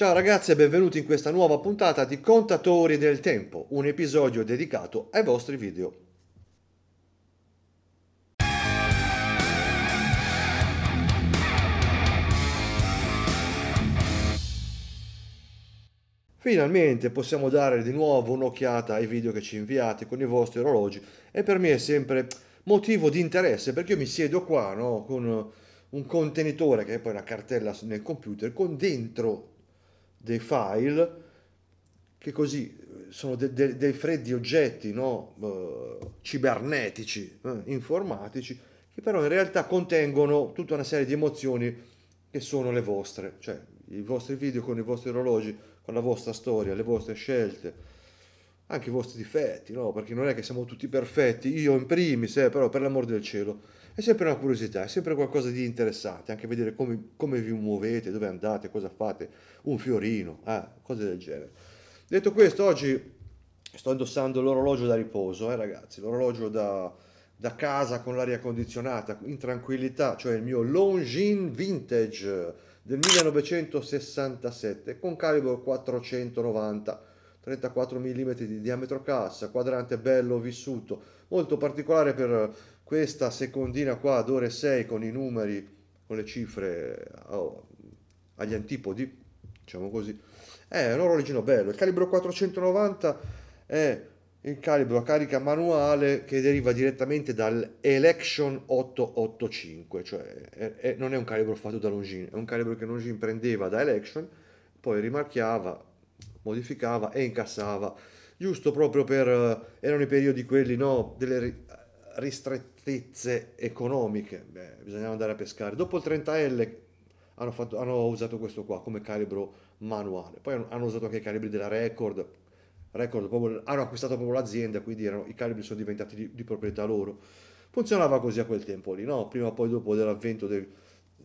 Ciao ragazzi e benvenuti in questa nuova puntata di Contatori del Tempo, un episodio dedicato ai vostri video. Finalmente possiamo dare di nuovo un'occhiata ai video che ci inviate con i vostri orologi e per me è sempre motivo di interesse perché io mi siedo qua no, con un contenitore che è poi una cartella nel computer con dentro dei file che così eh, sono de, de, dei freddi oggetti no? uh, cibernetici, eh, informatici, che però in realtà contengono tutta una serie di emozioni che sono le vostre, cioè i vostri video con i vostri orologi, con la vostra storia, le vostre scelte, anche i vostri difetti, no? perché non è che siamo tutti perfetti, io in primis, eh, però per l'amor del cielo è sempre una curiosità, è sempre qualcosa di interessante, anche vedere come, come vi muovete, dove andate, cosa fate, un fiorino, eh, cose del genere. Detto questo, oggi sto indossando l'orologio da riposo, eh, ragazzi, l'orologio da, da casa con l'aria condizionata, in tranquillità, cioè il mio Longin Vintage del 1967 con calibro 490, 34 mm di diametro cassa, quadrante bello vissuto, molto particolare per questa secondina qua ad ore 6 con i numeri, con le cifre oh, agli antipodi, diciamo così, è un orologino bello. Il calibro 490 è il calibro a carica manuale che deriva direttamente dal Election 885, cioè è, è, non è un calibro fatto da Longin, è un calibro che Longin prendeva da Election, poi rimarchiava, modificava e incassava, giusto proprio per, eh, erano i periodi quelli no, delle ristrettezze economiche, Beh, bisognava andare a pescare. Dopo il 30L hanno, fatto, hanno, usato questo qua come calibro manuale, poi hanno, usato anche i calibri della Record, Record proprio, hanno acquistato proprio l'azienda, quindi erano, i calibri sono diventati di, di, proprietà loro. Funzionava così a quel tempo lì, no? prima o poi dopo dell'avvento del...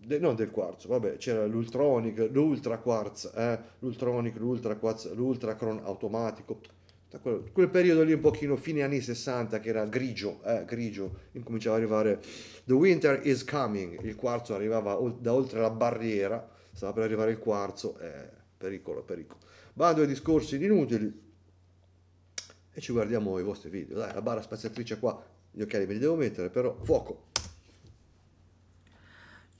De, non del quarzo, vabbè, c'era l'Ultronic, l'Ultra Quartz, eh? l'Ultronic, l'Ultra Quartz, l'ultra cron automatico, quello, quel periodo lì un pochino fine anni 60 che era grigio, eh, grigio, incominciava ad arrivare The Winter is Coming, il quarzo arrivava da oltre la barriera, stava per arrivare il quarzo, eh, pericolo, pericolo. vado ai discorsi inutili e ci guardiamo i vostri video, dai la barra spaziatrice qua, gli occhiali me li devo mettere però, fuoco!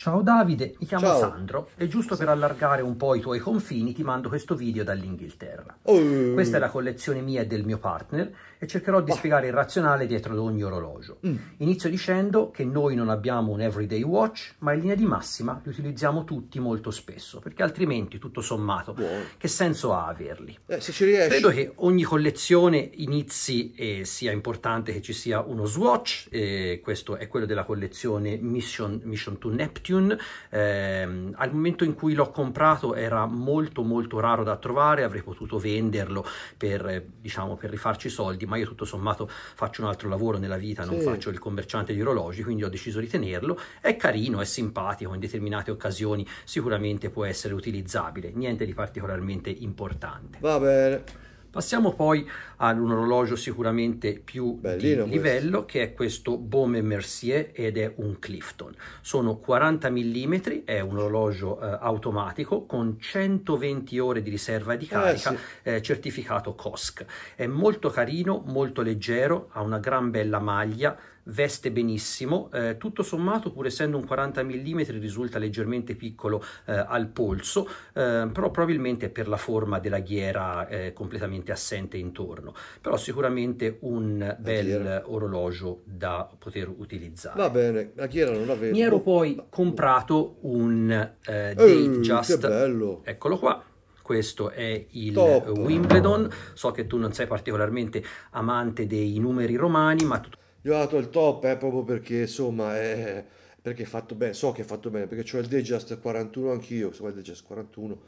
Ciao Davide, mi chiamo Ciao. Sandro e giusto per allargare un po' i tuoi confini ti mando questo video dall'Inghilterra. Oh. Questa è la collezione mia e del mio partner e cercherò di oh. spiegare il razionale dietro ad ogni orologio. Mm. Inizio dicendo che noi non abbiamo un everyday watch, ma in linea di massima li utilizziamo tutti molto spesso, perché altrimenti tutto sommato wow. che senso ha averli? Eh, se ci riesci. Credo che ogni collezione inizi e sia importante che ci sia uno swatch, questo è quello della collezione Mission, Mission to Neptune Neptune, eh, al momento in cui l'ho comprato era molto molto raro da trovare, avrei potuto venderlo per, eh, diciamo, per rifarci soldi, ma io tutto sommato faccio un altro lavoro nella vita, sì. non faccio il commerciante di orologi, quindi ho deciso di tenerlo, è carino, è simpatico, in determinate occasioni sicuramente può essere utilizzabile, niente di particolarmente importante. Va bene. Passiamo poi ad un orologio sicuramente più Bellino di livello questo. che è questo Baume Mercier ed è un Clifton. Sono 40 mm, è un orologio eh, automatico con 120 ore di riserva di eh, carica eh, sì. eh, certificato COSC. È molto carino, molto leggero, ha una gran bella maglia veste benissimo, eh, tutto sommato pur essendo un 40 mm risulta leggermente piccolo eh, al polso, eh, però probabilmente è per la forma della ghiera eh, completamente assente intorno, però sicuramente un bel orologio da poter utilizzare. Va bene, la ghiera non avevo. Mi ero poi comprato un eh, Datejust, che eccolo qua questo è il Top. Wimbledon. So che tu non sei particolarmente amante dei numeri romani, ma tutto gli ho dato il top eh, proprio perché insomma è, perché è fatto bene, so che è fatto bene, perché ho il Dejust 41 anch'io, insomma il Dejust 41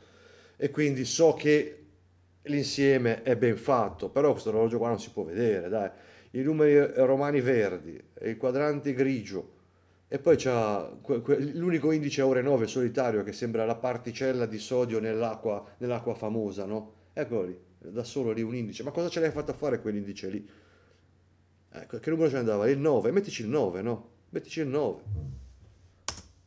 e quindi so che l'insieme è ben fatto, però questo orologio qua non si può vedere, dai. I numeri romani verdi, il quadrante grigio e poi c'ha que, que, l'unico indice a ore 9 solitario che sembra la particella di sodio nell'acqua, nell'acqua famosa, no? Eccolo lì, da solo lì un indice. Ma cosa ce l'hai fatto a fare quell'indice lì? Ecco, che numero ci andava? Il 9, mettici il 9, no? Mettici il 9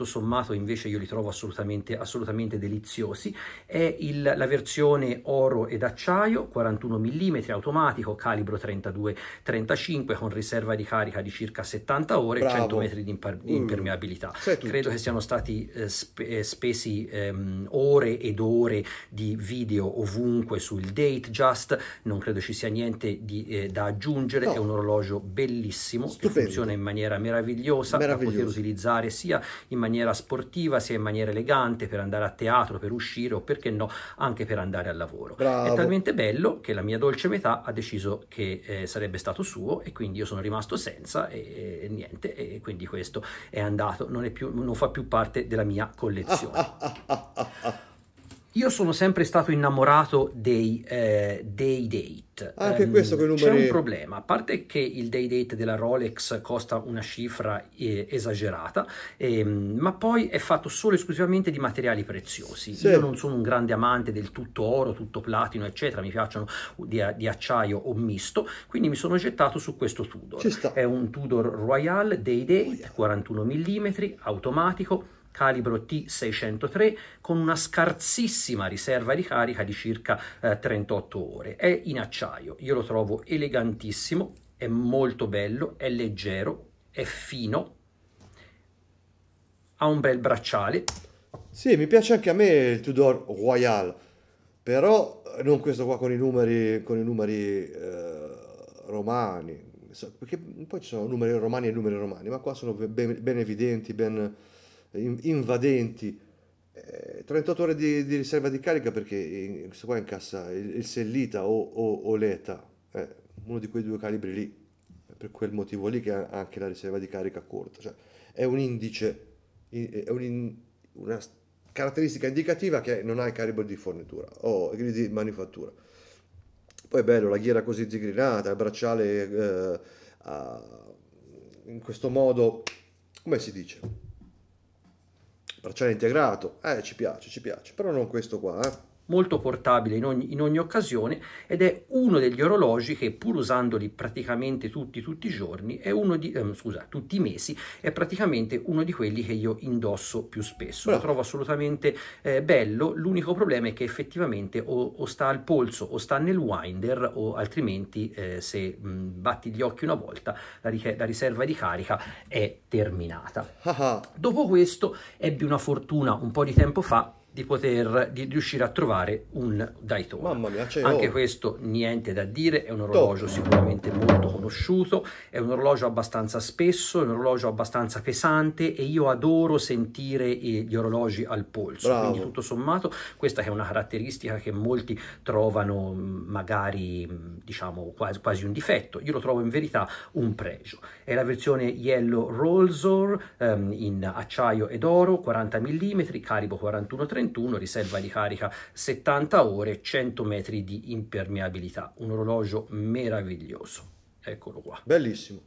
sommato invece io li trovo assolutamente, assolutamente deliziosi, è il, la versione oro ed acciaio, 41 mm automatico, calibro 32-35 con riserva di carica di circa 70 ore e 100 metri di imper- mm. impermeabilità. Credo che siano stati eh, spe- eh, spesi ehm, ore ed ore di video ovunque sul date just, non credo ci sia niente di, eh, da aggiungere, no. è un orologio bellissimo Stupendo. che funziona in maniera meravigliosa da poter utilizzare sia in maniera maniera sportiva, sia in maniera elegante per andare a teatro, per uscire o perché no anche per andare al lavoro. Bravo. È talmente bello che la mia dolce metà ha deciso che eh, sarebbe stato suo e quindi io sono rimasto senza e, e, niente e quindi questo è andato, non, è più, non fa più parte della mia collezione. Io sono sempre stato innamorato dei, eh, dei date anche um, questo con i numeri. C'è un problema, a parte che il day date della Rolex costa una cifra eh, esagerata, eh, ma poi è fatto solo e esclusivamente di materiali preziosi. Sì. Io non sono un grande amante del tutto oro, tutto platino, eccetera, mi piacciono di, di acciaio o misto, quindi mi sono gettato su questo Tudor. È un Tudor Royal Day Date, 41 mm, automatico calibro T603 con una scarsissima riserva di carica di circa eh, 38 ore. È in acciaio, io lo trovo elegantissimo, è molto bello, è leggero, è fino, ha un bel bracciale. Sì, mi piace anche a me il Tudor Royal, però eh, non questo qua con i numeri, con i numeri eh, romani, perché poi ci sono numeri romani e numeri romani, ma qua sono ben, ben evidenti, ben invadenti. 38 eh, ore di, di, riserva di carica perché questo qua incassa il, il Sellita o, o, o l'ETA, eh, uno di quei due calibri lì, eh, per quel motivo lì che ha anche la riserva di carica corta. Cioè, è un indice, è un, una caratteristica indicativa che non ha il calibro di fornitura o di manifattura. Poi è bello, la ghiera così zigrinata, il bracciale eh, a, in questo modo, come si dice? bracciale integrato, eh ci piace, ci piace, però non questo qua, eh molto portabile in ogni, in ogni occasione ed è uno degli orologi che pur usandoli praticamente tutti, tutti i giorni, è uno di, ehm, scusa, tutti i mesi, è praticamente uno di quelli che io indosso più spesso. Lo trovo assolutamente eh, bello, l'unico problema è che effettivamente o, o, sta al polso o sta nel winder o altrimenti eh, se mh, batti gli occhi una volta la, ri la riserva di carica è terminata. Ah ah. Dopo questo ebbi una fortuna un po' di tempo fa di poter di riuscire a trovare un Daytona. Mamma mia, c'è Anche oh. questo niente da dire, è un orologio Top. sicuramente molto conosciuto, è un orologio abbastanza spesso, è un orologio abbastanza pesante e io adoro sentire eh, gli orologi al polso, Bravo. quindi tutto sommato questa è una caratteristica che molti trovano mm, magari mm, diciamo quasi, quasi un difetto, io lo trovo in verità un pregio. È la versione Yellow Rolls ehm, in acciaio ed oro, 40 mm, caribo 41 3 31, riserva di carica 70 ore, 100 metri di impermeabilità. Un orologio meraviglioso. Eccolo qua. Bellissimo.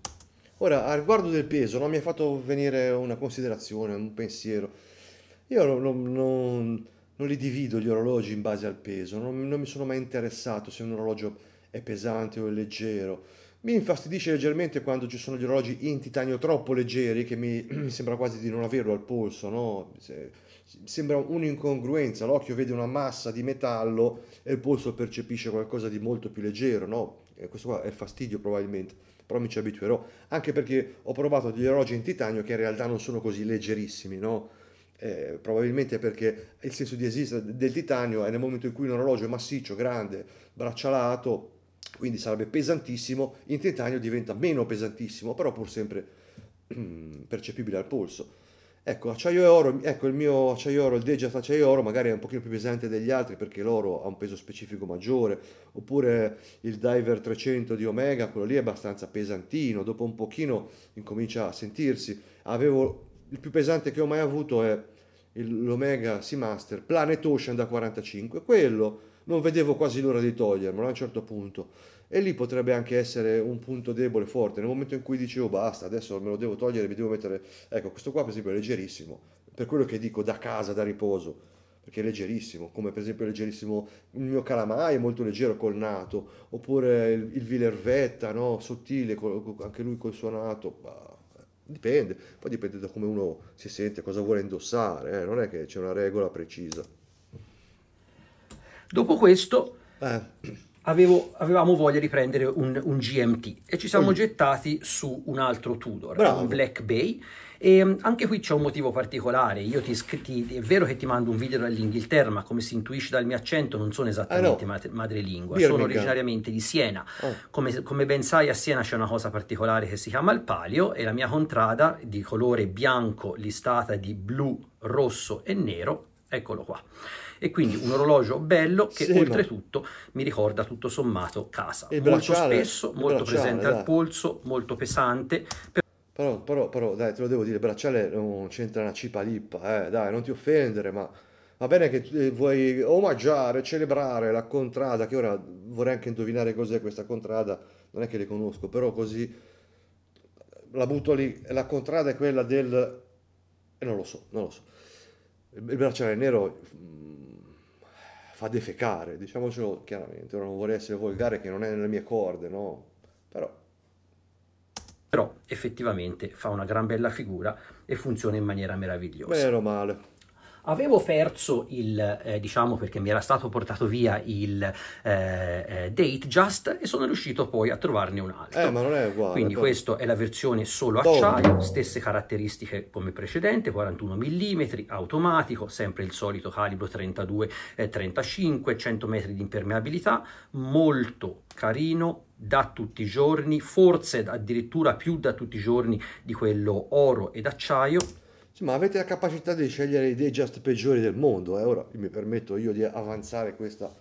Ora, a riguardo del peso, no, mi ha fatto venire una considerazione, un pensiero. Io non, non, non, li divido gli orologi in base al peso, non, non mi sono mai interessato se un orologio è pesante o è leggero. Mi infastidisce leggermente quando ci sono gli orologi in titanio troppo leggeri che mi, mi sembra quasi di non averlo al polso, no? Se, sembra un'incongruenza, l'occhio vede una massa di metallo e il polso percepisce qualcosa di molto più leggero, no? Eh, questo qua è fastidio probabilmente, però mi ci abituerò, anche perché ho provato degli orologi in titanio che in realtà non sono così leggerissimi, no? Eh, probabilmente perché il senso di esistere del titanio è nel momento in cui un orologio è massiccio, grande, braccialato, quindi sarebbe pesantissimo, in titanio diventa meno pesantissimo, però pur sempre percepibile al polso. Ecco, acciaio e oro, ecco il mio acciaio e oro, il Degiat acciaio e oro magari è un pochino più pesante degli altri perché l'oro ha un peso specifico maggiore, oppure il Diver 300 di Omega, quello lì è abbastanza pesantino, dopo un pochino incomincia a sentirsi. Avevo, il più pesante che ho mai avuto è l'Omega Seamaster Planet Ocean da 45, quello non vedevo quasi l'ora di togliermelo a un certo punto e lì potrebbe anche essere un punto debole forte, nel momento in cui dicevo basta, adesso me lo devo togliere, mi devo mettere... Ecco, questo qua per esempio è leggerissimo, per quello che dico da casa, da riposo, perché è leggerissimo, come per esempio è leggerissimo il mio calamai, è molto leggero col nato, oppure il, il vilervetta, no? sottile, col, anche lui col suo nato, bah, dipende, poi dipende da come uno si sente, cosa vuole indossare, eh? non è che c'è una regola precisa. Dopo questo... Eh avevo, avevamo voglia di prendere un, un GMT e ci siamo mm. gettati su un altro Tudor, Bravo. un Black Bay. E ehm, anche qui c'è un motivo particolare. Io ti, ti, è vero che ti mando un video dall'Inghilterra, ma come si intuisce dal mio accento, non sono esattamente ah, no. madrelingua, Birmingham. sono originariamente di Siena. Oh. Come, come, ben sai, a Siena c'è una cosa particolare che si chiama il palio, e la mia contrada di colore bianco listata di blu, rosso e nero Eccolo qua. E quindi un orologio bello che sì, oltretutto no. mi ricorda tutto sommato casa. Il molto bracciale, spesso, molto presente dai. al polso, molto pesante. Però, però, però, dai, te lo devo dire, il bracciale non c'entra una cipa lippa, eh, dai, non ti offendere, ma va bene che eh, vuoi omaggiare, celebrare la contrada, che ora vorrei anche indovinare cos'è questa contrada, non è che le conosco, però così la butto lì, la contrada è quella del... e eh, non lo so, non lo so il bracciale nero mm, fa defecare, diciamocelo chiaramente, ora non vorrei essere volgare che non è nelle mie corde, no? Però... Però effettivamente fa una gran bella figura e funziona in maniera meravigliosa. Meno male. Avevo perso il, eh, diciamo perché mi era stato portato via il eh, eh, date just e sono riuscito poi a trovarne un altro. Eh, ma non è uguale. Quindi però... questa è la versione solo acciaio, stesse caratteristiche come precedente, 41 mm, automatico, sempre il solito calibro 32-35, 100 eh, metri di impermeabilità, molto carino, da tutti i giorni, forse addirittura più da tutti i giorni di quello oro ed acciaio ma avete la capacità di scegliere idee just peggiori del mondo. Eh? Ora mi permetto io di avanzare questa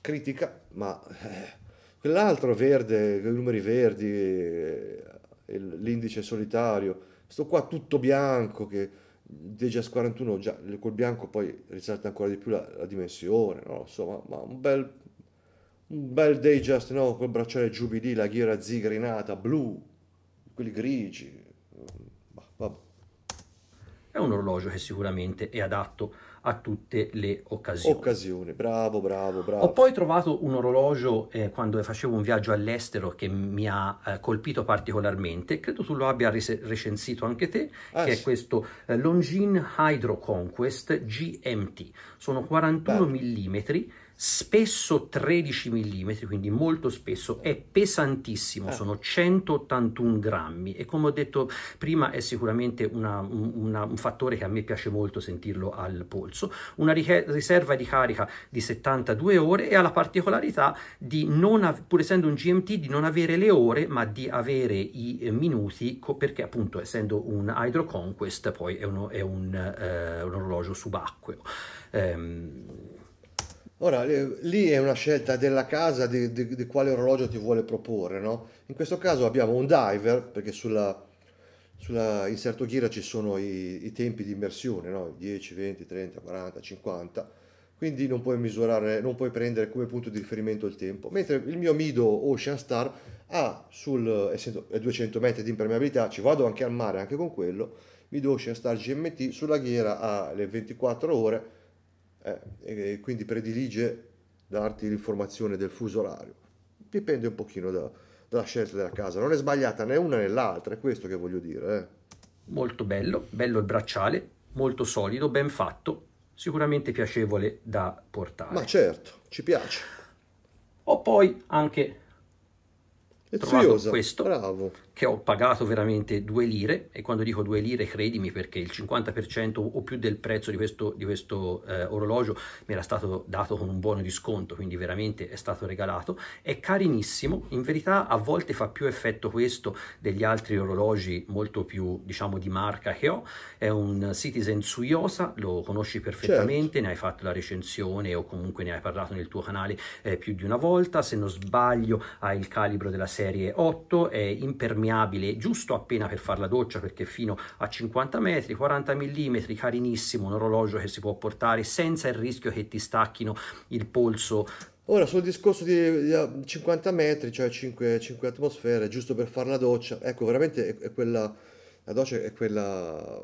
critica, ma eh, quell'altro verde, i numeri verdi, eh, l'indice solitario, sto qua tutto bianco che... Dejas 41 già col bianco poi risalta ancora di più la, la dimensione, no? insomma, ma un bel, un bel Dejas no? col bracciale Jubilee, la ghiera zigrinata, blu, quelli grigi, mm, bah, vabbè è un orologio che sicuramente è adatto a tutte le occasioni. Occasione, bravo, bravo, bravo. Ho poi trovato un orologio eh, quando facevo un viaggio all'estero che mi ha eh, colpito particolarmente, credo tu lo abbia res- recensito anche te, ah, che sì. è questo eh, Longines Hydro Conquest GMT. Sono 41 mm spesso 13 mm, quindi molto spesso, è pesantissimo, ah. sono 181 grammi e come ho detto prima è sicuramente una, una, un fattore che a me piace molto sentirlo al polso, una riserva di carica di 72 ore e ha la particolarità di non, pur essendo un GMT, di non avere le ore ma di avere i minuti perché appunto essendo un Hydro Conquest poi è, uno, è un, eh, un, orologio subacqueo. Ehm, Ora, eh, lì è una scelta della casa di, di, di quale orologio ti vuole proporre, no? In questo caso abbiamo un diver, perché sulla, sulla, in gira ci sono i, i tempi di immersione, no? 10, 20, 30, 40, 50, quindi non puoi misurare, non puoi prendere come punto di riferimento il tempo. Mentre il mio Mido Ocean Star ha, sul, essendo 200 metri di impermeabilità, ci vado anche al mare, anche con quello, Mido Ocean Star GMT sulla ghiera ha le 24 ore, eh, quindi predilige darti l'informazione del fuso orario. Dipende un pochino da, dalla scelta della casa, non è sbagliata né una né l'altra, è questo che voglio dire. Eh. Molto bello, bello il bracciale, molto solido, ben fatto, sicuramente piacevole da portare. Ma certo, ci piace. Ho poi anche Eziosa, trovato questo. Bravo che ho pagato veramente 2 lire e quando dico 2 lire credimi perché il 50% o più del prezzo di questo, di questo eh, orologio mi era stato dato con un buono di sconto, quindi veramente è stato regalato, è carinissimo, in verità a volte fa più effetto questo degli altri orologi molto più diciamo di marca che ho, è un Citizen Suyosa, lo conosci perfettamente, certo. ne hai fatto la recensione o comunque ne hai parlato nel tuo canale eh, più di una volta, se non sbaglio ha il calibro della serie 8, è impermeabile impermeabile giusto appena per fare la doccia perché fino a 50 metri, 40 mm, carinissimo, un orologio che si può portare senza il rischio che ti stacchino il polso Ora sul discorso di, 50 eh, metri, cioè 5, 5 atmosfere, giusto per fare la doccia, ecco veramente è, quella, la doccia è quella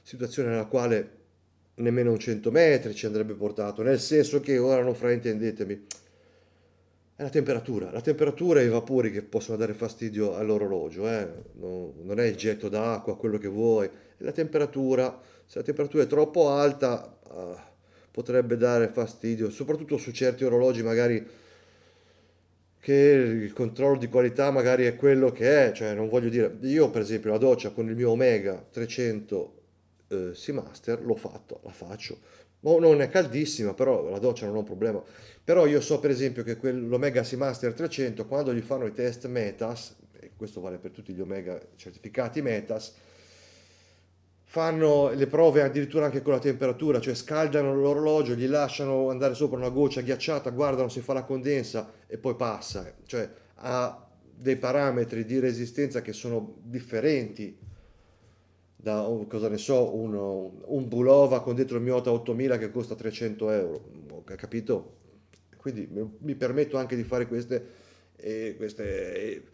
situazione nella quale nemmeno un 100 metri ci andrebbe portato, nel senso che ora non fraintendetemi, è la temperatura, la temperatura e i vapori che possono dare fastidio all'orologio, eh? no, non è il getto d'acqua, quello che vuoi, è la temperatura, se la temperatura è troppo alta uh, potrebbe dare fastidio, soprattutto su certi orologi magari che il controllo di qualità magari è quello che è, cioè non voglio dire, io per esempio la doccia con il mio Omega 300 eh, Seamaster l'ho fatto, la faccio, Oh, non è caldissima, però la doccia non è un problema. Però io so per esempio che l'Omega Seamaster 300, quando gli fanno i test METAS, e questo vale per tutti gli Omega certificati METAS, fanno le prove addirittura anche con la temperatura, cioè scaldano l'orologio, gli lasciano andare sopra una goccia ghiacciata, guardano se fa la condensa e poi passa. Cioè ha dei parametri di resistenza che sono differenti da cosa ne so, uno, un Bulova con dentro il Miota 8000 che costa 300 euro, capito? Quindi mi permetto anche di fare queste, eh, queste eh,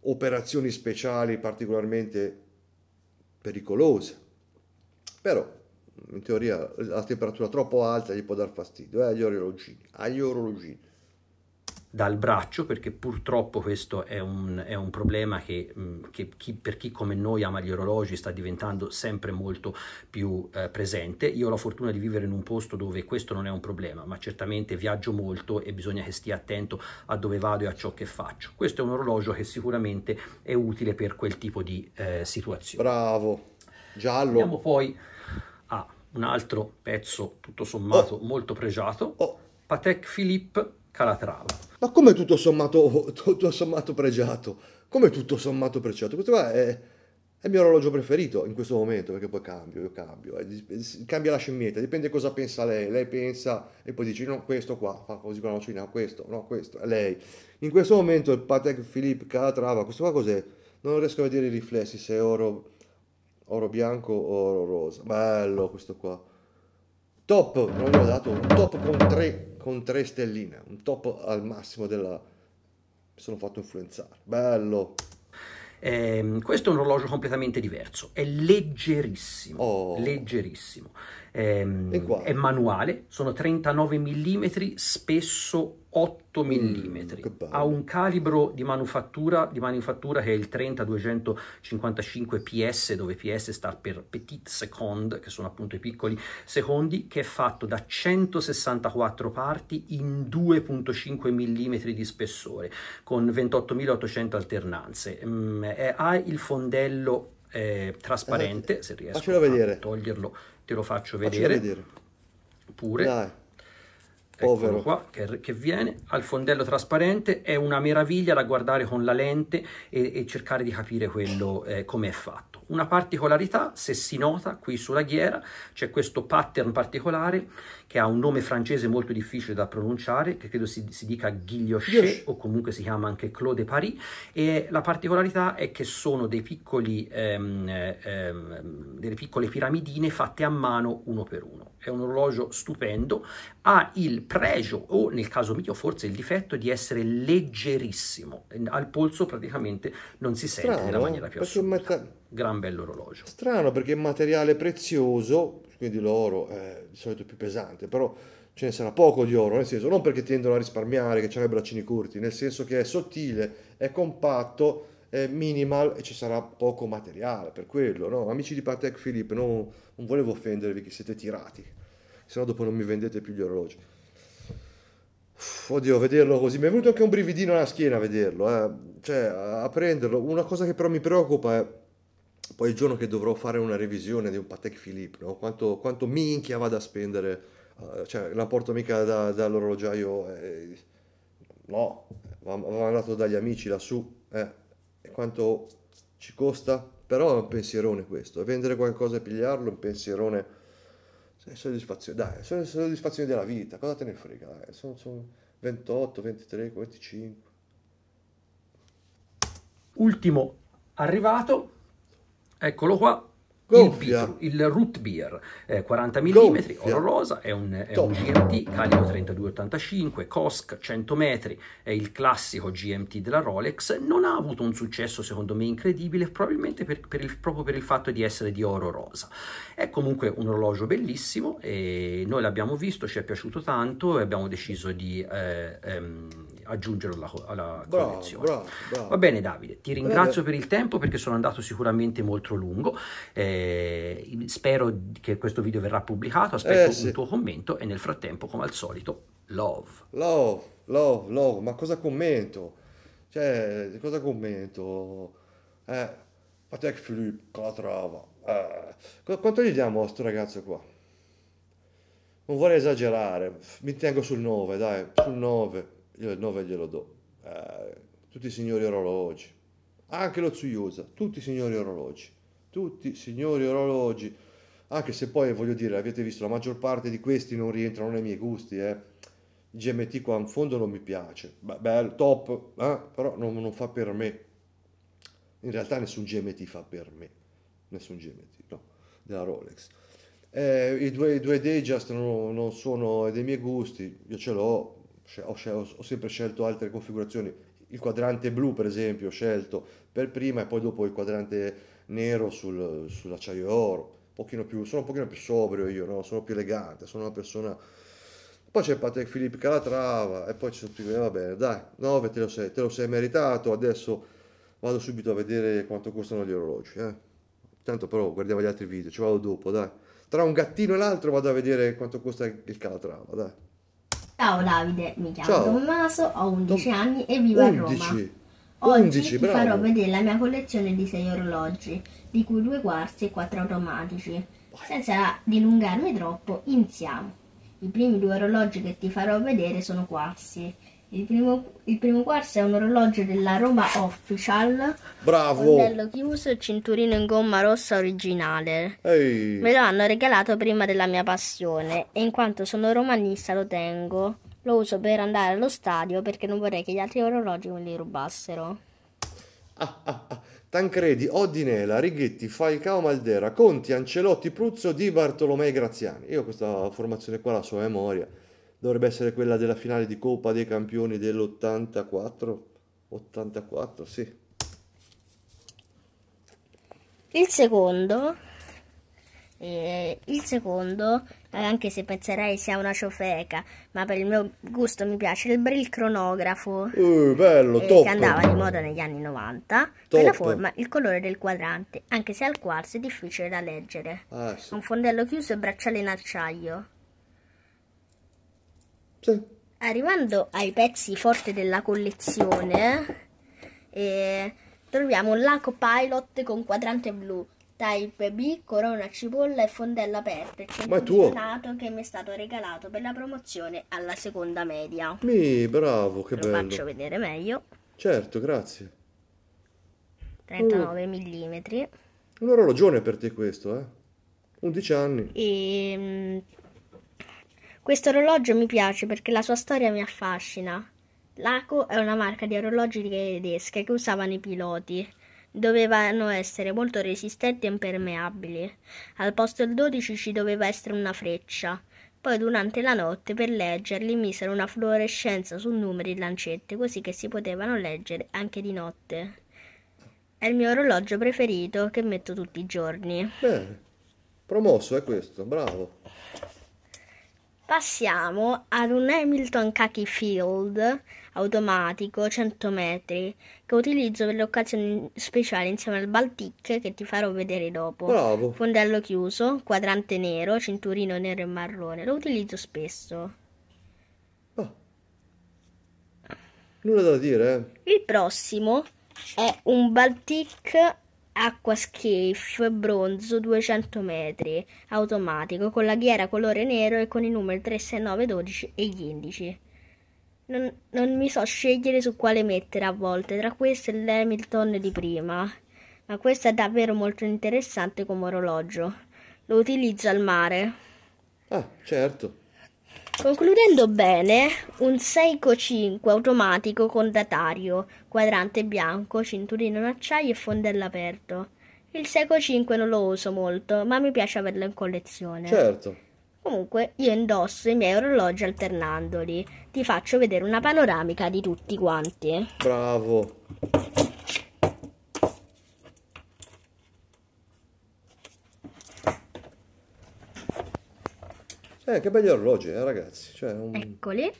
operazioni speciali particolarmente pericolose. Però in teoria la temperatura troppo alta gli può dar fastidio eh, agli orologini, agli orologini dal braccio, perché purtroppo questo è un, è un problema che, mm, che chi, per chi come noi ama gli orologi sta diventando sempre molto più eh, presente. Io ho la fortuna di vivere in un posto dove questo non è un problema, ma certamente viaggio molto e bisogna che stia attento a dove vado e a ciò che faccio. Questo è un orologio che sicuramente è utile per quel tipo di eh, situazione. Bravo, giallo. Andiamo poi a un altro pezzo tutto sommato oh. molto pregiato, oh. Patek Philippe Calatrava. Ma come tutto sommato, tutto sommato pregiato? Come tutto sommato pregiato? Questo qua è, è il mio orologio preferito in questo momento, perché poi cambio, io cambio, eh, eh cambia la scimmietta, dipende cosa pensa lei, lei pensa e poi dice no questo qua, fa così con la nocina, questo, no questo, è lei. In questo momento il Patek Philippe Calatrava, questo qua cos'è? Non riesco a vedere i riflessi se è oro, oro bianco o oro rosa, bello questo qua top, non gli ho dato un top con tre, con 3 stelline, un top al massimo della... mi sono fatto influenzare, bello! Eh, questo è un orologio completamente diverso, è leggerissimo, oh. leggerissimo ehm, è manuale, sono 39 mm, spesso 8 mm, ha un calibro di manufattura, di manufattura che è il 30-255 PS, dove PS sta per petit second, che sono appunto i piccoli secondi, che è fatto da 164 parti in 2.5 mm di spessore, con 28.800 alternanze. Mm, è, ha il fondello eh, trasparente, esatto. se riesco a vedere. toglierlo te lo faccio vedere, vedere. pure. Dai. Povero. qua che, che, viene al fondello trasparente, è una meraviglia da guardare con la lente e, e cercare di capire quello eh, come è fatto. Una particolarità, se si nota qui sulla ghiera, c'è questo pattern particolare che ha un nome francese molto difficile da pronunciare, che credo si, si dica Guillochet o comunque si chiama anche Claude Paris, e la particolarità è che sono dei piccoli, ehm, ehm, delle piccole piramidine fatte a mano uno per uno. È un orologio stupendo, ha il pregio, o nel caso mio forse il difetto, di essere leggerissimo, al polso praticamente non si sente Strano, nella maniera più assoluta gran bell'orologio. Strano perché è un materiale prezioso, quindi l'oro è di solito più pesante, però ce ne sarà poco di oro, nel senso non perché tendono a risparmiare, che hanno i braccini corti, nel senso che è sottile, è compatto, è minimal e ci sarà poco materiale per quello, no? Amici di Patek Philippe, no, non volevo offendervi che siete tirati, se no dopo non mi vendete più gli orologi. oddio, vederlo così, mi è venuto anche un brividino alla schiena a vederlo, eh? cioè a prenderlo. Una cosa che però mi preoccupa è poi il giorno che dovrò fare una revisione di un Patek Philippe, no? quanto, quanto minchia vado a spendere, uh, cioè la porto mica da, dall'orologiaio, eh, no, va, va andato dagli amici lassù, eh, e quanto ci costa? Però è un pensierone questo, vendere qualcosa e pigliarlo è un pensierone, cioè, soddisfazione, dai, sono soddisfazioni della vita, cosa te ne frega, dai, sono, sono 28, 23, 25. Ultimo arrivato Eccolo qua. Gonfia. Il, il root beer eh, 40 mm, Gonfia. oro rosa, è un, è un GMT calibro 3285, COSC 100 metri, è il classico GMT della Rolex, non ha avuto un successo secondo me incredibile, probabilmente per, per il, proprio per il fatto di essere di oro rosa. È comunque un orologio bellissimo e noi l'abbiamo visto, ci è piaciuto tanto e abbiamo deciso di eh, ehm, aggiungerlo alla, alla bravo, collezione. Bravo, bravo. Va bene Davide, ti ringrazio Beh, per il tempo perché sono andato sicuramente molto lungo, eh, spero che questo video verrà pubblicato, aspetto eh, sì. un tuo commento e nel frattempo come al solito, love. Love, love, love, ma cosa commento? Cioè, cosa commento? Eh, Patek Philippe, con la trova. Eh, quanto gli diamo a questo ragazzo qua? non vorrei esagerare, mi tengo sul 9, dai, sul 9 io il 9 glielo do, eh, tutti i signori orologi, anche lo Tsuyusa, tutti i signori orologi, tutti i signori orologi, anche se poi voglio dire, avete visto, la maggior parte di questi non rientrano nei miei gusti, eh. GMT qua in fondo non mi piace, Beh, bello, top, eh? però non, non fa per me, in realtà nessun GMT fa per me, nessun GMT, no, della Rolex. Eh, I due, i due Dayjust non, non sono dei miei gusti, io ce l'ho, ho, ho sempre scelto altre configurazioni, il quadrante blu per esempio ho scelto per prima e poi dopo il quadrante nero sul, sull'acciaio oro, un più, sono un pochino più sobrio io, no? sono più elegante, sono una persona... Poi c'è Patrick Filippi Calatrava e poi ci sono tutti, eh, va bene, dai, 9 te lo, sei, te lo sei meritato, adesso vado subito a vedere quanto costano gli orologi. Eh? Tanto però guardiamo gli altri video, ci vado dopo, dai. Tra un gattino e l'altro vado a vedere quanto costa il Calatrava, dai. Ciao Davide, mi chiamo Ciao. Tommaso, ho 11 Tom... anni e vivo 11. a Roma. Oggi 11, ti bravo. farò vedere la mia collezione di 6 orologi, di cui due quarzi e quattro automatici. Senza dilungarmi troppo, iniziamo. I primi due orologi che ti farò vedere sono quarzi, il primo, il primo, quarzo è un orologio della Roma Official. Bravo! Mondello chiuso, e cinturino in gomma rossa originale. Ehi. Me lo hanno regalato prima della mia passione e in quanto sono romanista lo tengo. Lo uso per andare allo stadio perché non vorrei che gli altri orologi me li rubassero. Ah, ah, ah. Tancredi, Odinela, Righetti, Falcao Maldera, Conti, Ancelotti, Pruzzo, Di Bartolomei Graziani. Io questa formazione qua la so a memoria dovrebbe essere quella della finale di Coppa dei Campioni dell'84. 84, sì. Il secondo, eh, il secondo, eh, anche se penserei sia una ciofeca, ma per il mio gusto mi piace il Brill Cronografo. Uh, bello, eh, top. Che andava di moda negli anni 90. Top. la forma, il colore del quadrante, anche se al quarzo è difficile da leggere. Ah, sì. Un fondello chiuso e bracciale in acciaio. Sì. Arrivando ai pezzi forti della collezione, eh, troviamo laco pilot con quadrante blu, Type B, corona cipolla e fondella aperta, tuo? che mi è stato regalato per la promozione alla seconda media. Mi, bravo, che Lo bello. Lo faccio vedere meglio. Certo, grazie. 39 mm. Un orologione per te questo, eh? 11 anni. E ehm, questo orologio mi piace perché la sua storia mi affascina. L'Aco è una marca di orologi tedesche che usavano i piloti. Dovevano essere molto resistenti e impermeabili. Al posto del 12 ci doveva essere una freccia. Poi durante la notte per leggerli misero una fluorescenza su numeri e lancette così che si potevano leggere anche di notte. È il mio orologio preferito che metto tutti i giorni. Bene, promosso è questo, bravo. Passiamo ad un Hamilton Khaki Field automatico 100 metri che utilizzo per le occasioni speciali insieme al Baltic che ti farò vedere dopo. Bravo. Fondello chiuso, quadrante nero, cinturino nero e marrone. Lo utilizzo spesso. Oh. Nulla da dire. Eh? Il prossimo è un Baltic aquascape bronzo 200 metri, automatico, con la ghiera colore nero e con i numeri 3, 6, 9, 12 e 11. Non, non mi so scegliere su quale mettere a volte, tra questo e l'Hamilton di prima, ma questo è davvero molto interessante come orologio. Lo utilizzo al mare. Ah, certo. Concludendo bene, un Seiko 5 automatico con datario, quadrante bianco, cinturino in acciaio e fondello aperto. Il Seiko 5 non lo uso molto, ma mi piace averlo in collezione. Certo. Comunque, io indosso i miei orologi alternandoli. Ti faccio vedere una panoramica di tutti quanti. Bravo. Eh, che belli orologi, eh, ragazzi. Cioè, un... Eccoli.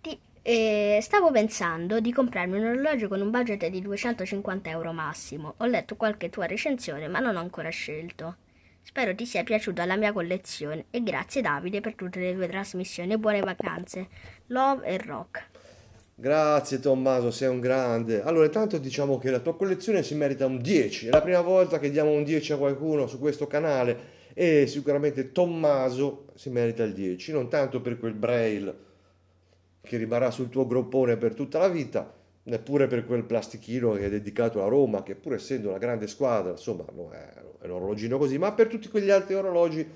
Ti- eh, stavo pensando di comprarmi un orologio con un budget di 250 euro massimo. Ho letto qualche tua recensione, ma non ho ancora scelto. Spero ti sia piaciuta la mia collezione e grazie Davide per tutte le tue trasmissioni. Buone vacanze. Love e rock. Grazie Tommaso, sei un grande. Allora, intanto diciamo che la tua collezione si merita un 10. È la prima volta che diamo un 10 a qualcuno su questo canale e sicuramente Tommaso si merita il 10, non tanto per quel braille che rimarrà sul tuo groppone per tutta la vita, neppure per quel plastichino che è dedicato a Roma, che pur essendo una grande squadra, insomma, non è, è un orologino così, ma per tutti quegli altri orologi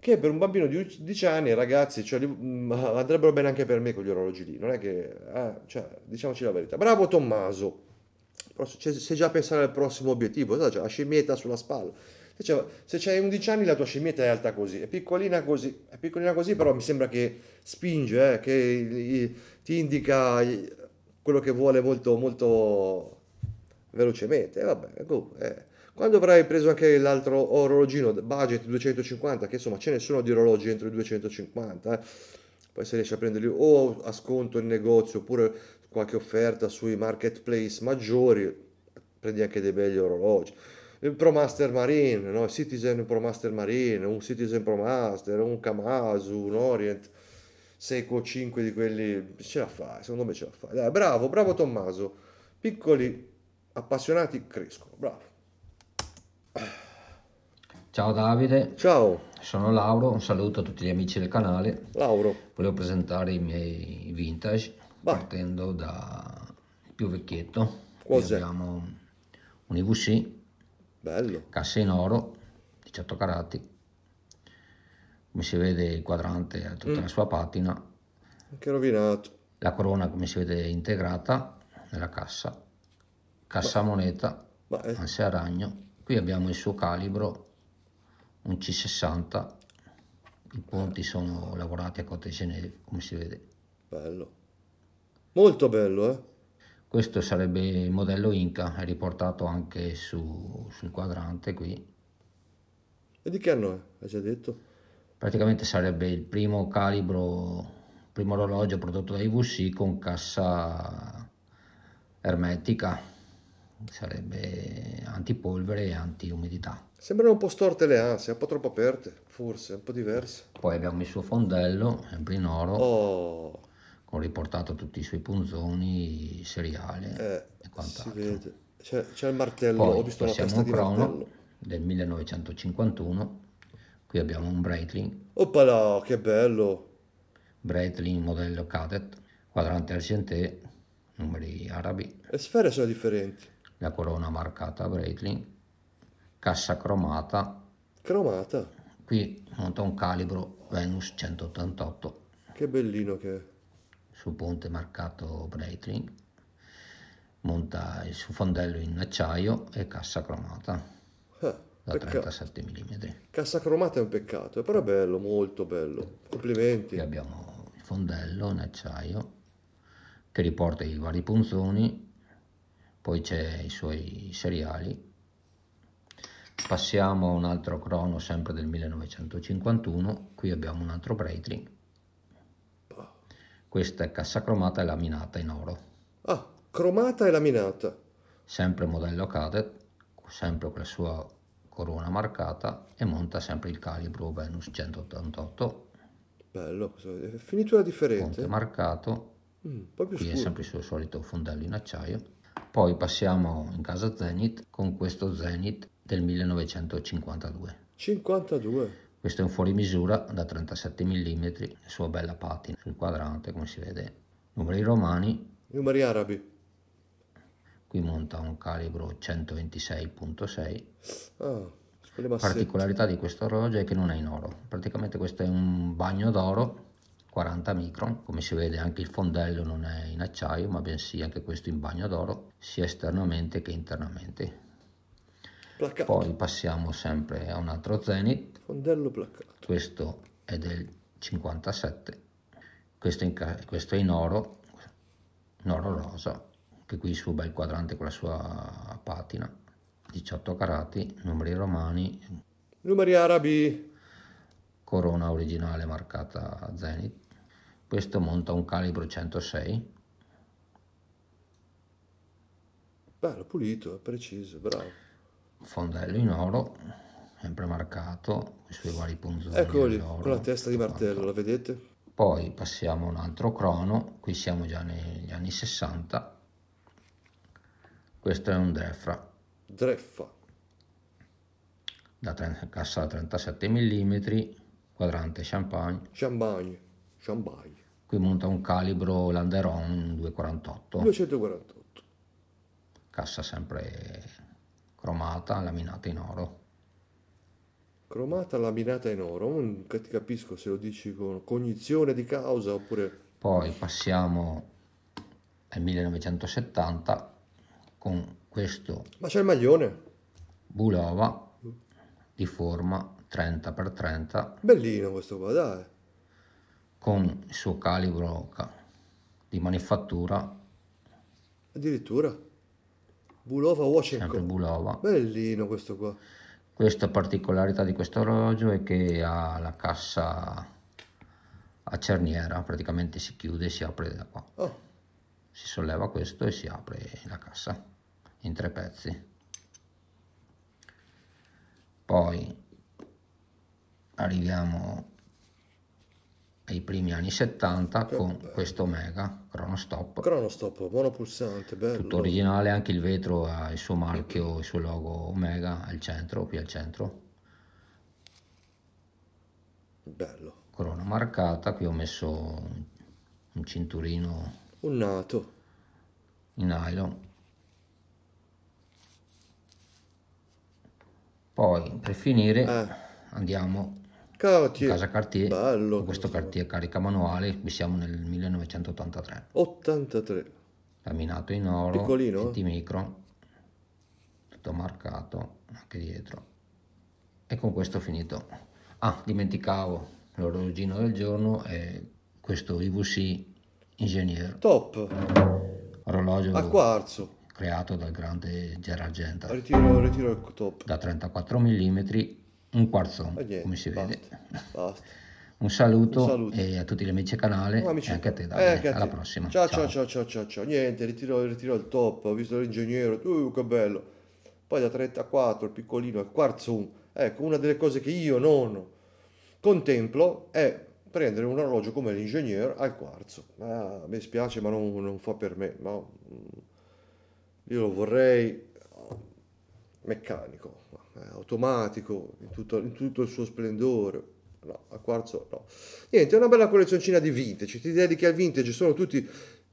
che per un bambino di 11 anni, ragazzi, cioè, mm, andrebbero bene anche per me con gli orologi lì, non è che, eh, cioè, diciamoci la verità. Bravo Tommaso, se già pensare al prossimo obiettivo, esatto, cioè, la scimmietta sulla spalla. Dicevo, se c'hai 11 anni la tua scimmietta è alta così, è piccolina così, è piccolina così, però mi sembra che spinge, eh, che ti indica quello che vuole molto, molto velocemente. E eh, vabbè, eh. Quando avrai preso anche l'altro orologino, budget 250, che insomma ce ne sono di orologi entro i 250, eh. poi se riesci a prenderli o a sconto in negozio oppure qualche offerta sui marketplace maggiori, prendi anche dei begli orologi. Pro Master Marine, no? Citizen Pro Master Marine, un Citizen Pro Master, un Kamasu, un Orient, 6 5 di quelli, ce la fai, secondo me ce la fai. Dai, bravo, bravo Tommaso, piccoli appassionati crescono, bravo. Ciao Davide. Ciao. Sono Lauro, un saluto a tutti gli amici del canale. Lauro. Volevo presentare i miei vintage Vai. partendo da più vecchietto. Cos'è? Abbiamo un IVC Bello. Cassa in oro, 18 carati. Come si vede il quadrante ha tutta mm. la sua patina. Anche rovinato. La corona, come si vede, è integrata nella cassa. Cassa ma, moneta, ma è... anzi a ragno. Qui abbiamo il suo calibro, un C60. I punti sono lavorati a cotte come si vede. Bello. Molto bello, eh? Questo sarebbe il modello Inca, è riportato anche su, sul quadrante qui. E di che anno è? Hai già detto? Praticamente sarebbe il primo calibro, primo orologio prodotto da IVC con cassa ermetica, sarebbe antipolvere e antiumidità. Sembrano un po' storte le ansie, un po' troppo aperte, forse, un po' diverse. Poi abbiamo il suo fondello, sempre in oro. Oh! ho riportato tutti i suoi punzoni, i seriali eh, e quant'altro. Si C'è, c'è, il martello, Poi, ho visto la testa di crono martello. del 1951, qui abbiamo un Breitling. Oppala, che bello! Breitling modello Cadet, quadrante argentee, numeri arabi. Le sfere sono differenti. La corona marcata Breitling, cassa cromata. Cromata? Qui monta un calibro Venus 188. Che bellino che è sul ponte marcato Breitling, monta il suo fondello in acciaio e cassa cromata eh, da peccato. 37 mm. Cassa cromata è un peccato, però è bello, molto bello. Complimenti. Qui abbiamo il fondello in acciaio che riporta i vari punzoni, poi c'è i suoi seriali. Passiamo a un altro crono sempre del 1951, qui abbiamo un altro Breitling questa è cassa cromata e laminata in oro. Ah, cromata e laminata. Sempre modello Cadet, sempre con la sua corona marcata e monta sempre il calibro Venus 188. Bello, è finitura differente. Ponte marcato, mm, qui scuro. è sempre il suo solito fondello in acciaio. Poi passiamo in casa Zenith con questo Zenith del 1952. 52? Questo è un fuorimisura da 37 mm, sua bella patina sul quadrante come si vede. Numeri romani. Numeri arabi. Qui monta un calibro 126.6. Ah. La particolarità di questo orologio è che non è in oro, praticamente questo è un bagno d'oro 40 micron, come si vede anche il fondello non è in acciaio ma bensì anche questo in bagno d'oro sia esternamente che internamente placcato. Poi passiamo sempre a un altro Zenith. Fondello placcato. Questo è del 57. Questo, in, questo è in oro, in oro rosa, che qui su bel quadrante con la sua patina. 18 carati, numeri romani. Numeri arabi. Corona originale marcata Zenith. Questo monta un calibro 106. Bello, pulito, preciso, bravo fondello in oro, sempre marcato, i suoi vari punzoni. Eccoli, con la testa di martello, fatto. la vedete? Poi passiamo a un altro crono, qui siamo già negli anni 60. Questo è un Dreffa. Dreffa. Da 30, cassa da 37 mm, quadrante champagne. Champagne, champagne. Qui monta un calibro Landeron 248. 248. Cassa sempre cromata, laminata in oro. Cromata, laminata in oro, non mm, ti capisco se lo dici con cognizione di causa oppure... Poi passiamo al 1970 con questo... Ma c'è il maglione! Bulova mm. di forma 30x30. Bellino questo qua, dai! Con il suo calibro di manifattura. Addirittura? Bulova Washington. Bulova. Bellino questo qua. Questa particolarità di questo orologio è che ha la cassa a cerniera, praticamente si chiude e si apre da qua. Oh. Si solleva questo e si apre la cassa in tre pezzi. Poi arriviamo ai primi anni 70 che con bello. questo mega cronostop cronostop buono pulsante, bello. Tutto originale, anche il vetro ha il suo marchio, il suo logo Omega al centro, qui al centro. Bello. Corona marcata, qui ho messo un cinturino. Un nato. In nylon. Poi per finire eh. andiamo Cartier. Casa Cartier. Bello. Questo Cartier carica manuale, qui siamo nel 1983. 83. Laminato in oro, Piccolino, 20 micro, tutto marcato anche dietro. E con questo ho finito. Ah, dimenticavo l'orologino del giorno è questo IVC Ingenier. Top. Orologio a quarzo creato dal grande Gerard Genta. Ritiro, ritiro il ecco, top. Da 34 mm un quarzo niente, come si vede. Basta. Un, saluto un saluto, e a tutti gli amici canale no, amici, e anche a te Davide, eh, alla prossima. Ciao, ciao, ciao, ciao, ciao, ciao. Niente, ritiro, ritiro il top, ho visto l'ingegnere, uh, che bello. Poi da 34, il piccolino, il quarzo Ecco, una delle cose che io non contemplo è prendere un orologio come l'ingegnere al quarzo. Ah, mi spiace, ma non, non fa per me. ma mm, Io lo vorrei oh, meccanico eh, automatico in tutto, in tutto, il suo splendore. No, a quarzo no. Niente, è una bella collezioncina di vintage. Ti dedichi al vintage, sono tutti,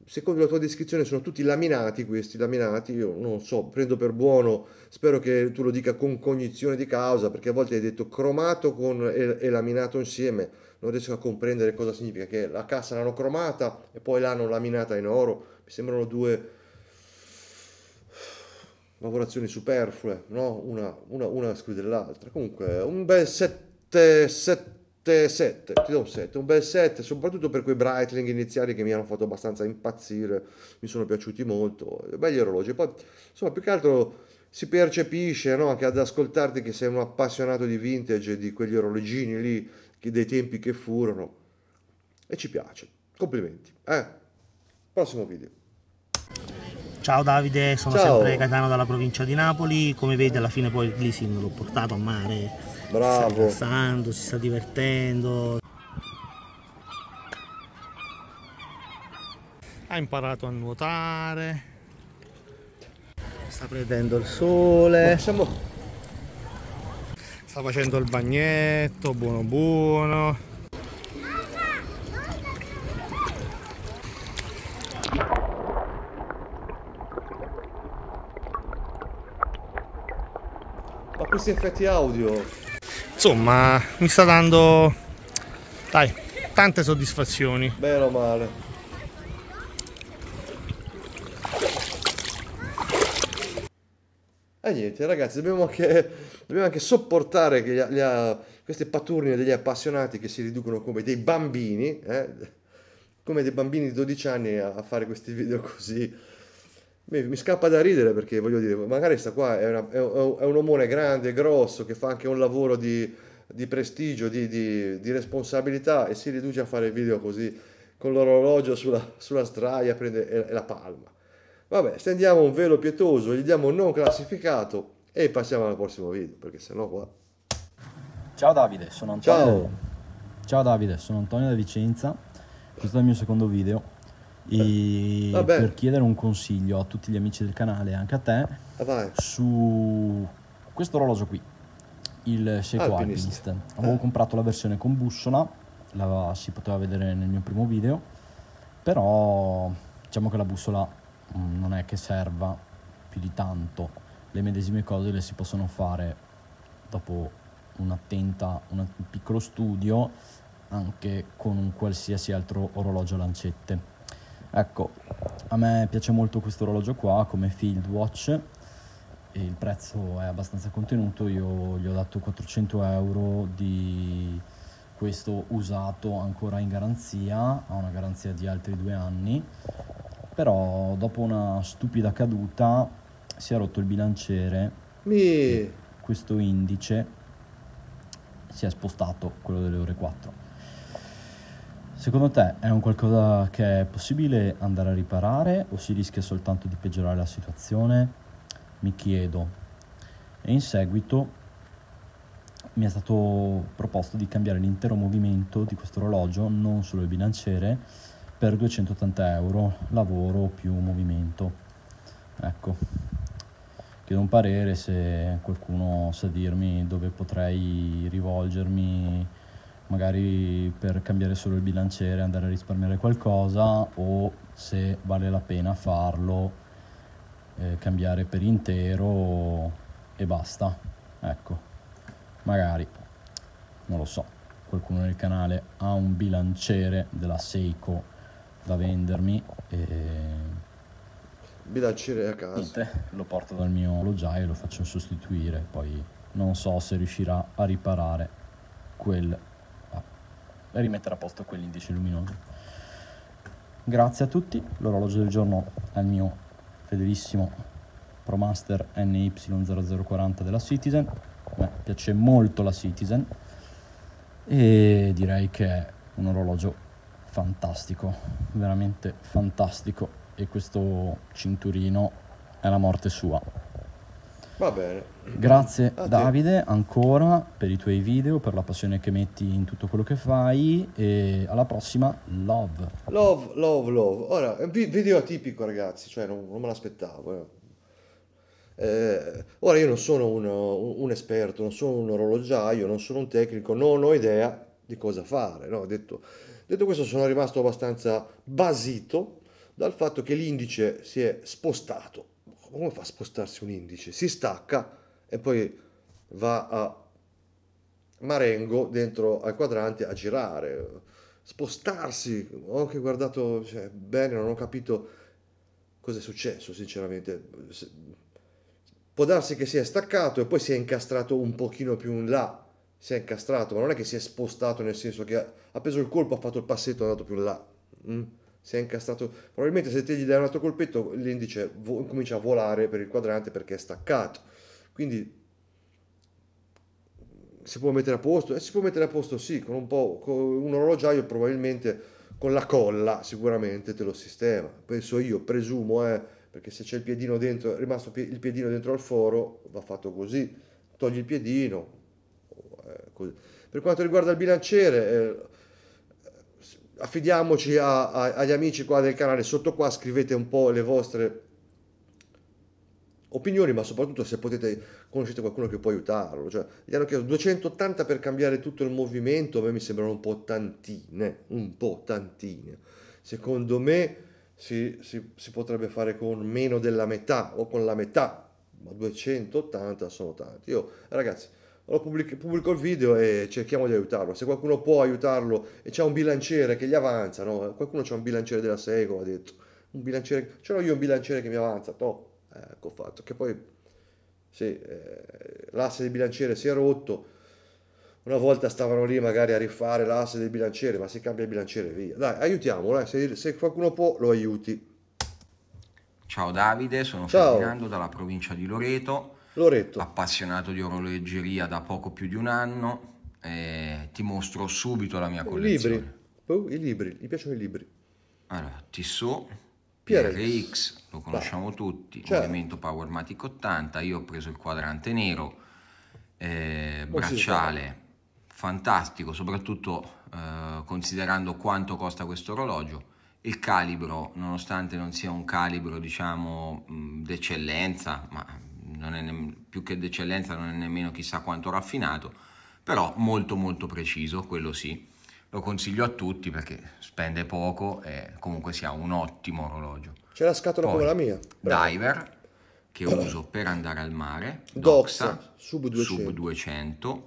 secondo la tua descrizione, sono tutti laminati questi, laminati. Io non so, prendo per buono, spero che tu lo dica con cognizione di causa, perché a volte hai detto cromato con, e, e laminato insieme non riesco a comprendere cosa significa che la cassa l'hanno cromata e poi l'hanno laminata in oro. Mi sembrano due lavorazioni superflue, no? una, una, una esclude l'altra. Comunque, un bel 7, 7, 7, ti do un 7, un bel 7, soprattutto per quei Breitling iniziali che mi hanno fatto abbastanza impazzire, mi sono piaciuti molto, belli orologi. Poi, insomma, più che altro si percepisce no? anche ad ascoltarti che sei un appassionato di vintage, di quegli orologini lì, che, dei tempi che furono, e ci piace. Complimenti. Eh? Prossimo video. Ciao Davide, sono Ciao. sempre Caetano dalla provincia di Napoli, come vedi alla fine poi il Gleason l'ho portato a mare, Bravo. Si sta rilassando, si sta divertendo. Ha imparato a nuotare, sta prendendo il sole, sta facendo il bagnetto, buono buono. questi effetti audio. Insomma, mi sta dando dai, tante soddisfazioni. Bene o male. E eh niente ragazzi, dobbiamo anche, dobbiamo anche sopportare gli, gli, queste paturnie degli appassionati che si riducono come dei bambini, eh? come dei bambini di 12 anni a, a fare questi video così mi, mi, scappa da ridere perché voglio dire, magari sta qua è, una, è, un, è un omone grande, grosso, che fa anche un lavoro di, di prestigio, di, di, di, responsabilità e si riduce a fare video così con l'orologio sulla, sulla straia prende e, e la palma. Vabbè, stendiamo un velo pietoso, gli diamo un non classificato e passiamo al prossimo video perché sennò qua... Ciao Davide, sono Antonio. Ciao. Ciao Davide, sono Antonio da Vicenza. Questo è il mio secondo video per chiedere un consiglio a tutti gli amici del canale e anche a te ah, su questo orologio qui, il Seiko Alpinist. Alpinist. Avevo eh. comprato la versione con bussola, la si poteva vedere nel mio primo video, però diciamo che la bussola mm, non è che serva più di tanto, le medesime cose le si possono fare dopo un'attenta, un piccolo studio anche con un qualsiasi altro orologio lancette. Ecco, a me piace molto questo orologio qua come field watch il prezzo è abbastanza contenuto, io gli ho dato 400 euro di questo usato ancora in garanzia, ha una garanzia di altri due anni, però dopo una stupida caduta si è rotto il bilanciere, Mi... questo indice si è spostato, quello delle ore 4 Secondo te è un qualcosa che è possibile andare a riparare o si rischia soltanto di peggiorare la situazione? Mi chiedo. E in seguito mi è stato proposto di cambiare l'intero movimento di questo orologio, non solo il bilanciere, per 280 euro, lavoro più movimento. Ecco, chiedo un parere se qualcuno sa dirmi dove potrei rivolgermi magari per cambiare solo il bilanciere e andare a risparmiare qualcosa o se vale la pena farlo eh, cambiare per intero e basta ecco magari non lo so qualcuno nel canale ha un bilanciere della Seiko da vendermi e bilanciere a casa niente, lo porto dal mio alloggiaio e lo faccio sostituire poi non so se riuscirà a riparare quel rimettere a posto quell'indice luminoso. Grazie a tutti, l'orologio del giorno è il mio fedelissimo Promaster NY0040 della Citizen, a piace molto la Citizen e direi che è un orologio fantastico, veramente fantastico e questo cinturino è la morte sua. Va bene. Grazie a Davide te. ancora per i tuoi video, per la passione che metti in tutto quello che fai e alla prossima, love. Love, love, love. Ora, video atipico ragazzi, cioè non, non me l'aspettavo. Eh. eh, ora io non sono un, un, esperto, non sono un orologiaio, non sono un tecnico, non ho idea di cosa fare. No? Detto, detto questo sono rimasto abbastanza basito dal fatto che l'indice si è spostato come fa a spostarsi un indice? Si stacca e poi va a Marengo dentro al quadrante a girare, spostarsi. Ho anche guardato cioè, bene, non ho capito cosa è successo, sinceramente. Può darsi che si è staccato e poi si è incastrato un pochino più in là, si è incastrato, ma non è che si è spostato nel senso che ha, preso il colpo, ha fatto il passetto, è andato più in là. Mm si è incastrato. Probabilmente se te gli dai un altro colpetto, l'indice vo- comincia a volare per il quadrante perché è staccato. Quindi si può mettere a posto? E eh, si può mettere a posto sì, con un po' con un orologiaio probabilmente con la colla sicuramente te lo sistema. Penso io, presumo, eh, perché se c'è il piedino dentro, è rimasto il piedino dentro al foro, va fatto così, togli il piedino. Eh, per quanto riguarda il bilanciere, eh, affidiamoci a, a, agli amici qua del canale, sotto qua scrivete un po' le vostre opinioni, ma soprattutto se potete conoscete qualcuno che può aiutarlo. Cioè, gli hanno chiesto 280 per cambiare tutto il movimento, a me mi sembrano un po' tantine, un po' tantine. Secondo me si, si, si potrebbe fare con meno della metà o con la metà, ma 280 sono tanti. Io, ragazzi, allora pubblico, pubblico, il video e cerchiamo di aiutarlo. Se qualcuno può aiutarlo e c'è un bilanciere che gli avanza, no? qualcuno c'è un bilanciere della Sego, ha detto, un bilanciere, ce l'ho io un bilanciere che mi avanza, no, ecco fatto, che poi se eh, l'asse del bilanciere si è rotto, una volta stavano lì magari a rifare l'asse del bilanciere, ma si cambia il bilanciere via. Dai, aiutiamolo, eh. se, se, qualcuno può lo aiuti. Ciao Davide, sono Ciao. Ferdinando dalla provincia di Loreto Loretto. appassionato di orologeria da poco più di un anno. ti mostro subito la mia collezione. Libri. Oh, I libri, mi piacciono i libri. Allora, Tissot, PRX, lo conosciamo bah. tutti, cioè. movimento Powermatic 80, io ho preso il quadrante nero, eh, bracciale, fantastico, soprattutto eh, considerando quanto costa questo orologio. Il calibro, nonostante non sia un calibro, diciamo, d'eccellenza, ma non è ne- più che d'eccellenza, non è nemmeno chissà quanto raffinato, però molto molto preciso, quello sì. Lo consiglio a tutti perché spende poco e comunque sia un ottimo orologio. C'è la scatola Poi, come la mia. Bravo. Diver, che allora. uso per andare al mare. Doxa, sub 200. Sub 200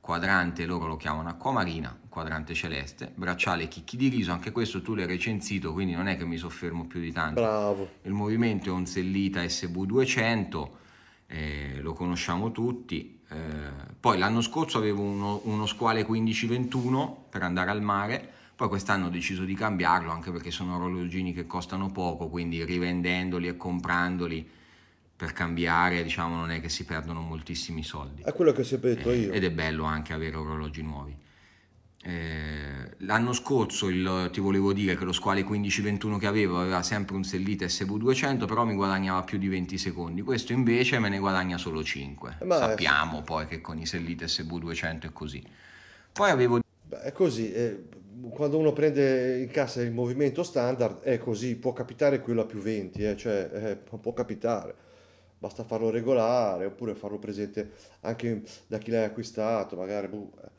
quadrante, loro lo chiamano acquamarina, quadrante celeste, bracciale chicchi di riso, anche questo tu l'hai recensito, quindi non è che mi soffermo più di tanto. Bravo. Il movimento è un Sellita sv 200 eh, lo conosciamo tutti. Eh, poi l'anno scorso avevo uno, uno squale 1521 per andare al mare, poi quest'anno ho deciso di cambiarlo anche perché sono orologini che costano poco, quindi rivendendoli e comprandoli per cambiare diciamo non è che si perdono moltissimi soldi. È quello che ho sempre detto eh, io. Ed è bello anche avere orologi nuovi. Eh, l'anno scorso il, ti volevo dire che lo squale 15-21 che avevo aveva sempre un sellito SV200, però mi guadagnava più di 20 secondi. Questo invece me ne guadagna solo 5. Beh, Sappiamo poi che con i selliti SV200 è così. Poi avevo... Beh, è così, eh, quando uno prende in cassa il movimento standard è così, può capitare quello a più 20, eh, cioè eh, può capitare basta farlo regolare oppure farlo presente anche da chi l'hai acquistato, magari. Boh, eh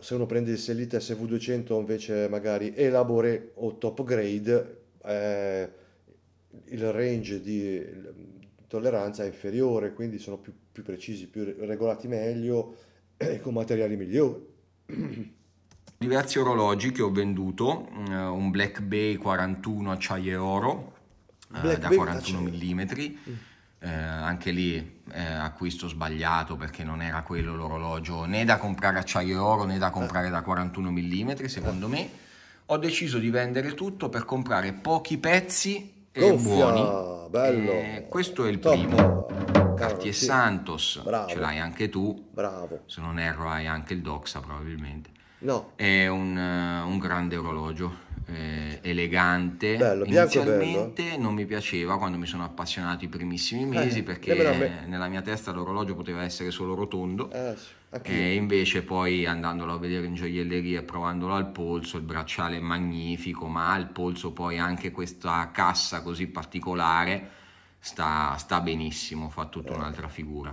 se uno prendesse l'IT SV200 invece magari Elabore o Top Grade, eh, il range di tolleranza è inferiore, quindi sono più, più precisi, più regolati meglio e eh, con materiali migliori. Diversi orologi che ho venduto, eh, un Black Bay 41 acciaio e oro eh, Black da Bay 41 mm eh, anche lì eh, acquisto sbagliato perché non era quello l'orologio né da comprare acciaio e oro né da comprare da 41 mm secondo me ho deciso di vendere tutto per comprare pochi pezzi e Uffia, buoni ah, bello. E eh, questo è il Top. primo Cartier sì. Santos Bravo. ce l'hai anche tu Bravo. se non erro hai anche il Doxa probabilmente no. è un, eh, un grande orologio eh, elegante. Bello, Inizialmente non mi piaceva quando mi sono appassionato i primissimi mesi eh, perché me... nella mia testa l'orologio poteva essere solo rotondo. Eh, e eh, invece poi andandolo a vedere in gioielleria e provandolo al polso, il bracciale è magnifico, ma al polso poi anche questa cassa così particolare sta, sta benissimo, fa tutta eh. un'altra figura.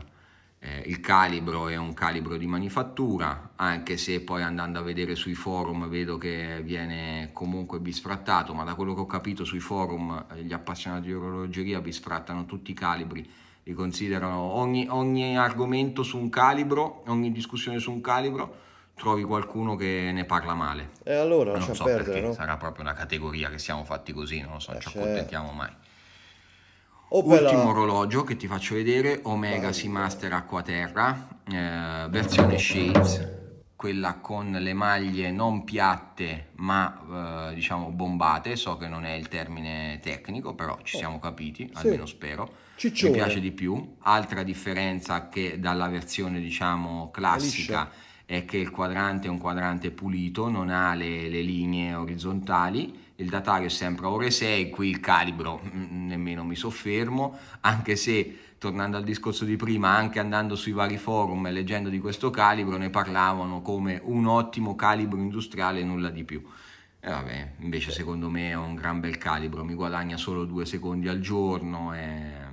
Eh, il calibro è un calibro di manifattura, anche se poi andando a vedere sui forum vedo che viene comunque bisfrattato, ma da quello che ho capito sui forum eh, gli appassionati di orologeria bisfrattano tutti i calibri, li considerano ogni, ogni argomento su un calibro, ogni discussione su un calibro trovi qualcuno che ne parla male. E allora non so perdere, perché, no? sarà proprio una categoria che siamo fatti così, non lo so, non ci eh, accontentiamo certo. mai. Opera. Ultimo orologio che ti faccio vedere, Omega Seamaster Acquaterra, eh, versione Shades, quella con le maglie non piatte ma eh, diciamo bombate, so che non è il termine tecnico, però ci oh. siamo capiti, sì. almeno spero. Ciccione. Mi piace di più. Altra differenza che dalla versione diciamo classica Liscia. è che il quadrante è un quadrante pulito, non ha le, le linee orizzontali il datario è sempre a ore 6, qui il calibro mm, mm, nemmeno mi soffermo, anche se tornando al discorso di prima, anche andando sui vari forum e leggendo di questo calibro ne parlavano come un ottimo calibro industriale e nulla di più. E vabbè, invece secondo me è un gran bel calibro, mi guadagna solo due secondi al giorno e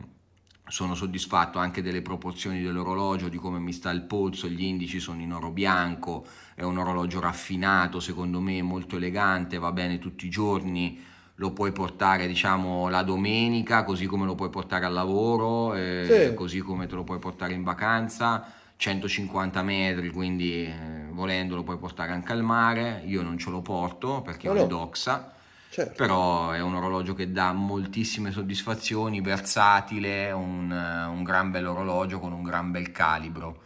sono soddisfatto anche delle proporzioni dell'orologio, di come mi sta il polso, gli indici sono in oro bianco, è un orologio raffinato, secondo me molto elegante, va bene tutti i giorni, lo puoi portare diciamo la domenica, così come lo puoi portare al lavoro, eh, sì. così come te lo puoi portare in vacanza, 150 metri, quindi eh, lo puoi portare anche al mare, io non ce lo porto perché no, è una doxa Certo. Però è un orologio che dà moltissime soddisfazioni, versatile, un, eh, un gran bel orologio con un gran bel calibro.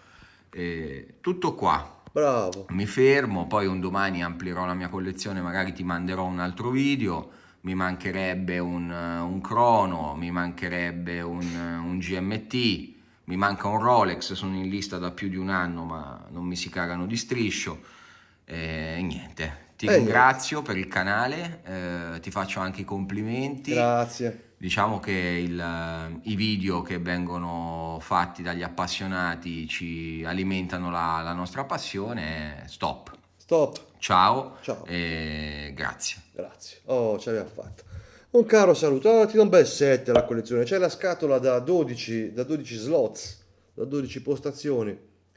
E tutto qua. Bravo. Mi fermo, poi un domani amplierò la mia collezione, magari ti manderò un altro video. Mi mancherebbe un, eh, un crono, mi mancherebbe un, eh, un GMT, mi manca un Rolex, sono in lista da più di un anno ma non mi si cagano di striscio. E niente, ti eh, ringrazio per il canale, eh, ti faccio anche i complimenti. Grazie. Diciamo che il, eh, i video che vengono fatti dagli appassionati ci alimentano la, la nostra passione. Stop. Stop. Ciao. Ciao. E grazie. Grazie. Oh, ce l'abbiamo fatta. Un caro saluto. Ah, ti do un bel set la collezione. C'è la scatola da 12, da 12 slots, da 12 postazioni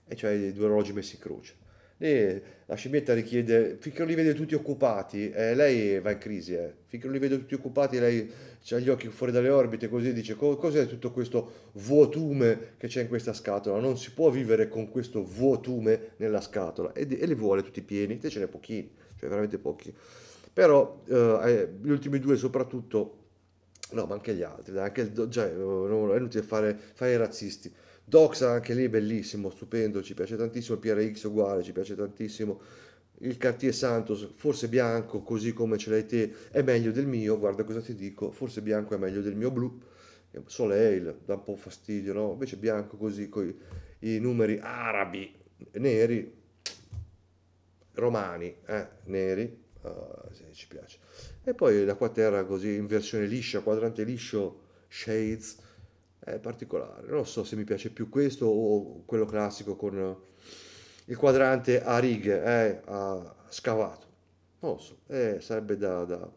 e c'hai due orologi messi in croce. Lì la scimmietta richiede, finché non li vede tutti occupati, eh, lei va in crisi, eh. finché non li vede tutti occupati lei ha gli occhi fuori dalle orbite così dice cos'è tutto questo vuotume che c'è in questa scatola, non si può vivere con questo vuotume nella scatola e, e li vuole tutti pieni, te ce n'è pochini, cioè veramente pochi. Però eh, eh gli ultimi due soprattutto, no ma anche gli altri, anche, cioè, eh, non è inutile fare, fare i razzisti Doxa anche lì bellissimo, stupendo, ci piace tantissimo, PRX uguale, ci piace tantissimo. Il Cartier Santos, forse bianco, così come ce l'hai te, è meglio del mio, guarda cosa ti dico, forse bianco è meglio del mio blu. Soleil, da un po' fastidio, no? Invece bianco così, con i numeri arabi, neri, romani, eh, neri, uh, ci piace. E poi la quaterra così in versione liscia, quadrante liscio, shades, è particolare. Non so se mi piace più questo o quello classico con il quadrante a righe, eh, a scavato. Non lo so, eh, sarebbe da, da...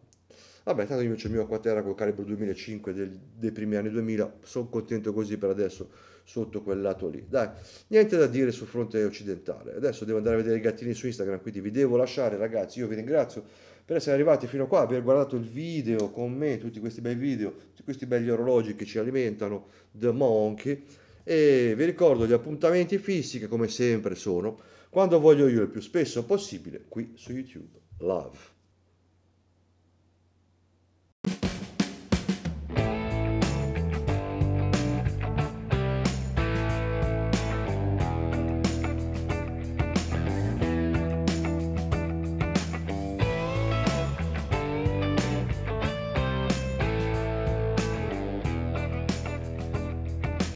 Vabbè, tanto io c'è il mio acquaterra col calibro 2005 del, dei primi anni 2000, sono contento così per adesso sotto quel lato lì. Dai, niente da dire sul fronte occidentale. Adesso devo andare a vedere i gattini su Instagram, quindi vi devo lasciare ragazzi, io vi ringrazio per essere arrivati fino a qua, aver guardato il video con me, tutti questi bei video, tutti questi belli orologi che ci alimentano, The Monkey, e vi ricordo gli appuntamenti fissi che come sempre sono quando voglio io il più spesso possibile qui su YouTube. Love.